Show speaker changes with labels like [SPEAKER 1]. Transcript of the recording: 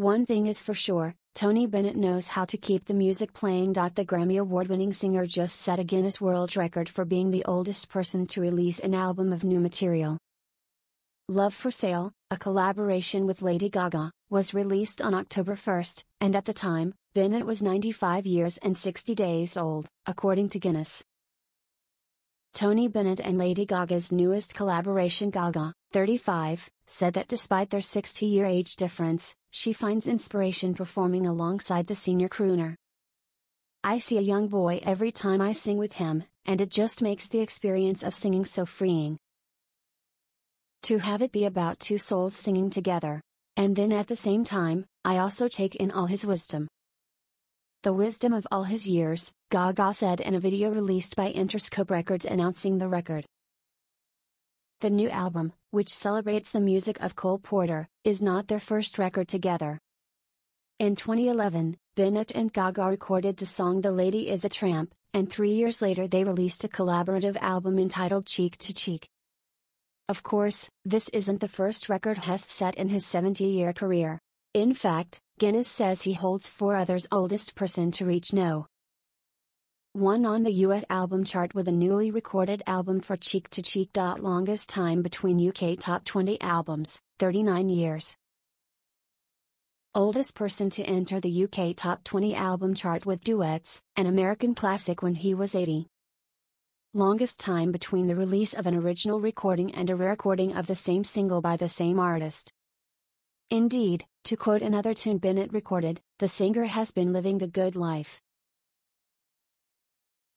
[SPEAKER 1] One thing is for sure, Tony Bennett knows how to keep the music playing. The Grammy Award winning singer just set a Guinness World Record for being the oldest person to release an album of new material. Love for Sale, a collaboration with Lady Gaga, was released on October 1, and at the time, Bennett was 95 years and 60 days old, according to Guinness. Tony Bennett and Lady Gaga's newest collaboration Gaga, 35, said that despite their 60 year age difference, she finds inspiration performing alongside the senior crooner. I see a young boy every time I sing with him, and it just makes the experience of singing so freeing. To have it be about two souls singing together. And then at the same time, I also take in all his wisdom. The wisdom of all his years, Gaga said in a video released by Interscope Records announcing the record. The new album, which celebrates the music of Cole Porter, is not their first record together. In 2011, Bennett and Gaga recorded the song The Lady is a Tramp, and three years later they released a collaborative album entitled Cheek to Cheek. Of course, this isn't the first record Hess set in his 70 year career. In fact, Guinness says he holds four others oldest person to reach no. One on the US album chart with a newly recorded album for Cheek to Cheek. Longest time between UK top 20 albums, 39 years. Oldest person to enter the UK top 20 album chart with duets, an American classic when he was 80. Longest time between the release of an original recording and a re recording of the same single by the same artist. Indeed, to quote another tune Bennett recorded, the singer has been living the good life.